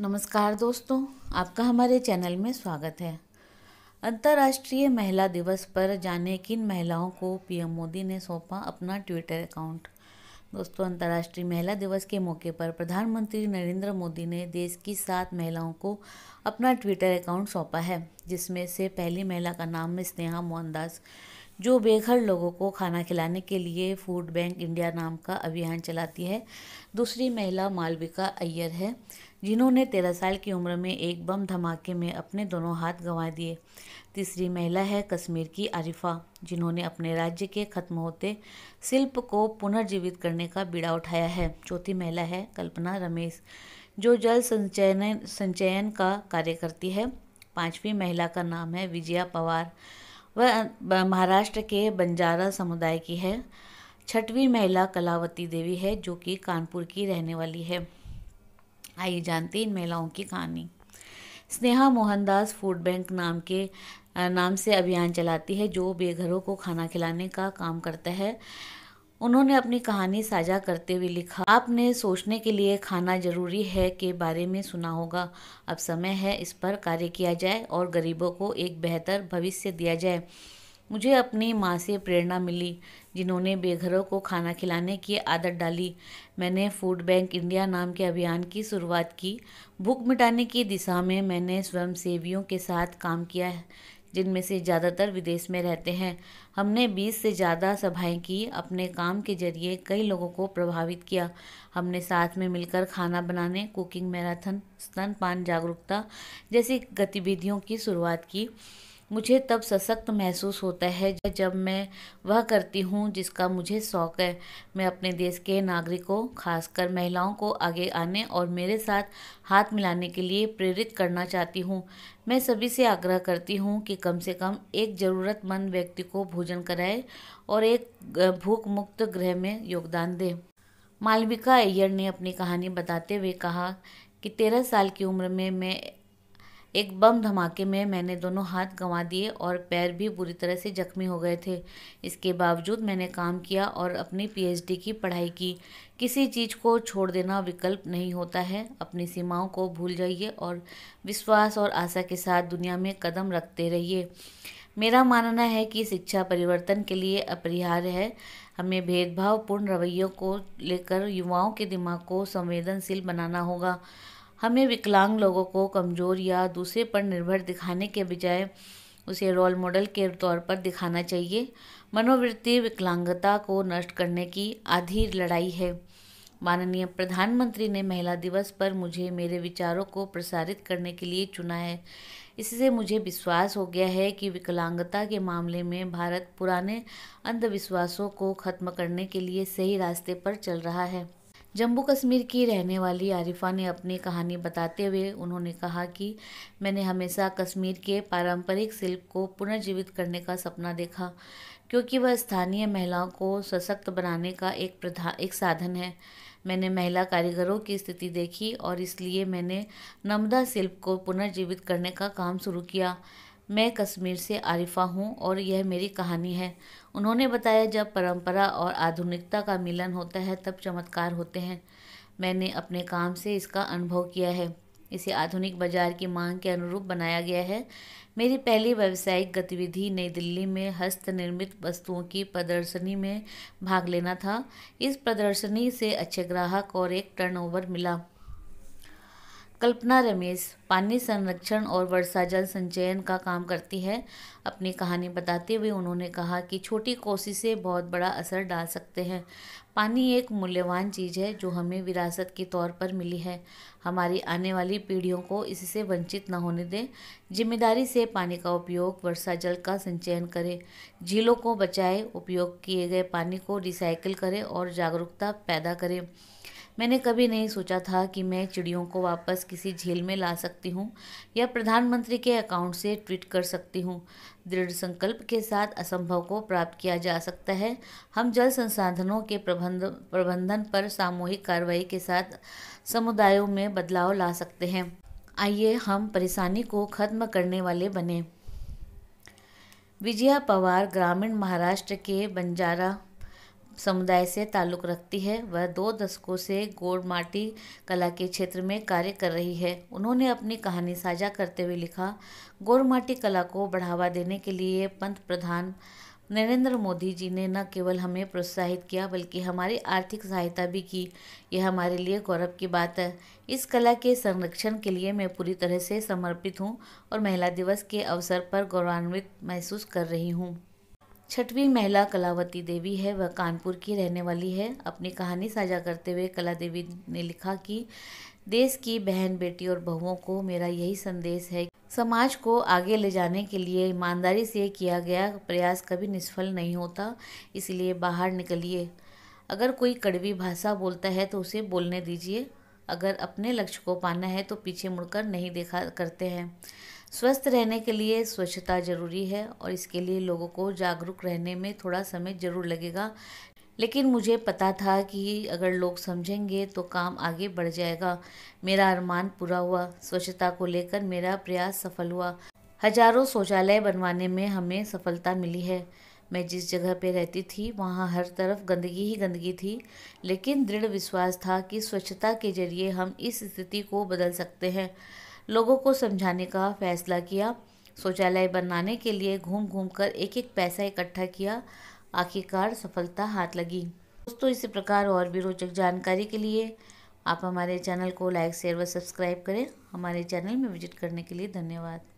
नमस्कार दोस्तों आपका हमारे चैनल में स्वागत है अंतर्राष्ट्रीय महिला दिवस पर जाने किन महिलाओं को पीएम मोदी ने सौंपा अपना ट्विटर अकाउंट दोस्तों अंतर्राष्ट्रीय महिला दिवस के मौके पर प्रधानमंत्री नरेंद्र मोदी ने देश की सात महिलाओं को अपना ट्विटर अकाउंट सौंपा है जिसमें से पहली महिला का नाम स्नेहा मोहनदास जो बेघर लोगों को खाना खिलाने के लिए फूड बैंक इंडिया नाम का अभियान चलाती है दूसरी महिला मालविका अय्यर है जिन्होंने तेरह साल की उम्र में एक बम धमाके में अपने दोनों हाथ गंवा दिए तीसरी महिला है कश्मीर की आरिफा जिन्होंने अपने राज्य के खत्म होते शिल्प को पुनर्जीवित करने का बीड़ा उठाया है चौथी महिला है कल्पना रमेश जो जल संचयन संचयन का कार्य करती है पांचवी महिला का नाम है विजया पवार वह महाराष्ट्र के बंजारा समुदाय की है छठवीं महिला कलावती देवी है जो कि कानपुर की रहने वाली है आइए जानते हैं इन महिलाओं की कहानी स्नेहा मोहनदास फूड बैंक नाम के नाम से अभियान चलाती है जो बेघरों को खाना खिलाने का काम करता है उन्होंने अपनी कहानी साझा करते हुए लिखा आपने सोचने के लिए खाना जरूरी है के बारे में सुना होगा अब समय है इस पर कार्य किया जाए और गरीबों को एक बेहतर भविष्य दिया जाए मुझे अपनी माँ से प्रेरणा मिली जिन्होंने बेघरों को खाना खिलाने की आदत डाली मैंने फूड बैंक इंडिया नाम के अभियान की शुरुआत की भूख मिटाने की दिशा में मैंने स्वयंसेवियों के साथ काम किया जिनमें से ज़्यादातर विदेश में रहते हैं हमने 20 से ज़्यादा सभाएं की अपने काम के जरिए कई लोगों को प्रभावित किया हमने साथ में मिलकर खाना बनाने कुकिंग मैराथन स्तनपान जागरूकता जैसी गतिविधियों की शुरुआत की मुझे तब सशक्त महसूस होता है जब मैं वह करती हूँ जिसका मुझे शौक है मैं अपने देश के नागरिकों खासकर महिलाओं को आगे आने और मेरे साथ हाथ मिलाने के लिए प्रेरित करना चाहती हूँ मैं सभी से आग्रह करती हूँ कि कम से कम एक ज़रूरतमंद व्यक्ति को भोजन कराए और एक भूख मुक्त गृह में योगदान दें मालविका अय्यर ने अपनी कहानी बताते हुए कहा कि तेरह साल की उम्र में मैं एक बम धमाके में मैंने दोनों हाथ गंवा दिए और पैर भी बुरी तरह से जख्मी हो गए थे इसके बावजूद मैंने काम किया और अपनी पीएचडी की पढ़ाई की किसी चीज़ को छोड़ देना विकल्प नहीं होता है अपनी सीमाओं को भूल जाइए और विश्वास और आशा के साथ दुनिया में कदम रखते रहिए मेरा मानना है कि शिक्षा परिवर्तन के लिए अपरिहार्य है हमें भेदभावपूर्ण रवैयों को लेकर युवाओं के दिमाग को संवेदनशील बनाना होगा हमें विकलांग लोगों को कमज़ोर या दूसरे पर निर्भर दिखाने के बजाय उसे रोल मॉडल के तौर पर दिखाना चाहिए मनोवृत्ति विकलांगता को नष्ट करने की आधी लड़ाई है माननीय प्रधानमंत्री ने महिला दिवस पर मुझे मेरे विचारों को प्रसारित करने के लिए चुना है इससे मुझे विश्वास हो गया है कि विकलांगता के मामले में भारत पुराने अंधविश्वासों को खत्म करने के लिए सही रास्ते पर चल रहा है जम्मू कश्मीर की रहने वाली आरिफा ने अपनी कहानी बताते हुए उन्होंने कहा कि मैंने हमेशा कश्मीर के पारंपरिक शिल्प को पुनर्जीवित करने का सपना देखा क्योंकि वह स्थानीय महिलाओं को सशक्त बनाने का एक प्रधा एक साधन है मैंने महिला कारीगरों की स्थिति देखी और इसलिए मैंने नमदा शिल्प को पुनर्जीवित करने का काम शुरू किया मैं कश्मीर से आरिफा हूँ और यह मेरी कहानी है उन्होंने बताया जब परंपरा और आधुनिकता का मिलन होता है तब चमत्कार होते हैं मैंने अपने काम से इसका अनुभव किया है इसे आधुनिक बाजार की मांग के अनुरूप बनाया गया है मेरी पहली व्यावसायिक गतिविधि नई दिल्ली में हस्त निर्मित वस्तुओं की प्रदर्शनी में भाग लेना था इस प्रदर्शनी से अच्छे ग्राहक और एक टर्नओवर मिला कल्पना रमेश पानी संरक्षण और वर्षा जल संचयन का काम करती है अपनी कहानी बताते हुए उन्होंने कहा कि छोटी कोशिशें बहुत बड़ा असर डाल सकते हैं पानी एक मूल्यवान चीज़ है जो हमें विरासत के तौर पर मिली है हमारी आने वाली पीढ़ियों को इससे वंचित न होने दें जिम्मेदारी से पानी का उपयोग वर्षा जल का संचयन करें झीलों को बचाएं उपयोग किए गए पानी को रिसाइकिल करें और जागरूकता पैदा करें मैंने कभी नहीं सोचा था कि मैं चिड़ियों को वापस किसी झील में ला सकती हूँ या प्रधानमंत्री के अकाउंट से ट्वीट कर सकती हूँ दृढ़ संकल्प के साथ असंभव को प्राप्त किया जा सकता है हम जल संसाधनों के प्रबंध प्रबंधन पर सामूहिक कार्रवाई के साथ समुदायों में बदलाव ला सकते हैं आइए हम परेशानी को खत्म करने वाले बने विजया पवार ग्रामीण महाराष्ट्र के बंजारा समुदाय से ताल्लुक़ रखती है वह दो दशकों से माटी कला के क्षेत्र में कार्य कर रही है उन्होंने अपनी कहानी साझा करते हुए लिखा गोड़माटी कला को बढ़ावा देने के लिए पंत प्रधान नरेंद्र मोदी जी ने न केवल हमें प्रोत्साहित किया बल्कि हमारी आर्थिक सहायता भी की यह हमारे लिए गौरव की बात है इस कला के संरक्षण के लिए मैं पूरी तरह से समर्पित हूँ और महिला दिवस के अवसर पर गौरवान्वित महसूस कर रही हूँ छठवीं महिला कलावती देवी है वह कानपुर की रहने वाली है अपनी कहानी साझा करते हुए कला देवी ने लिखा कि देश की बहन बेटी और बहुओं को मेरा यही संदेश है समाज को आगे ले जाने के लिए ईमानदारी से किया गया प्रयास कभी निष्फल नहीं होता इसलिए बाहर निकलिए अगर कोई कड़वी भाषा बोलता है तो उसे बोलने दीजिए अगर अपने लक्ष्य को पाना है तो पीछे मुड़कर नहीं देखा करते हैं स्वस्थ रहने के लिए स्वच्छता ज़रूरी है और इसके लिए लोगों को जागरूक रहने में थोड़ा समय ज़रूर लगेगा लेकिन मुझे पता था कि अगर लोग समझेंगे तो काम आगे बढ़ जाएगा मेरा अरमान पूरा हुआ स्वच्छता को लेकर मेरा प्रयास सफल हुआ हजारों शौचालय बनवाने में हमें सफलता मिली है मैं जिस जगह पर रहती थी वहाँ हर तरफ गंदगी ही गंदगी थी लेकिन दृढ़ विश्वास था कि स्वच्छता के जरिए हम इस स्थिति को बदल सकते हैं लोगों को समझाने का फैसला किया शौचालय बनाने के लिए घूम घूम कर एक एक पैसा इकट्ठा किया आखिरकार सफलता हाथ लगी दोस्तों इसी प्रकार और भी रोचक जानकारी के लिए आप हमारे चैनल को लाइक शेयर व सब्सक्राइब करें हमारे चैनल में विजिट करने के लिए धन्यवाद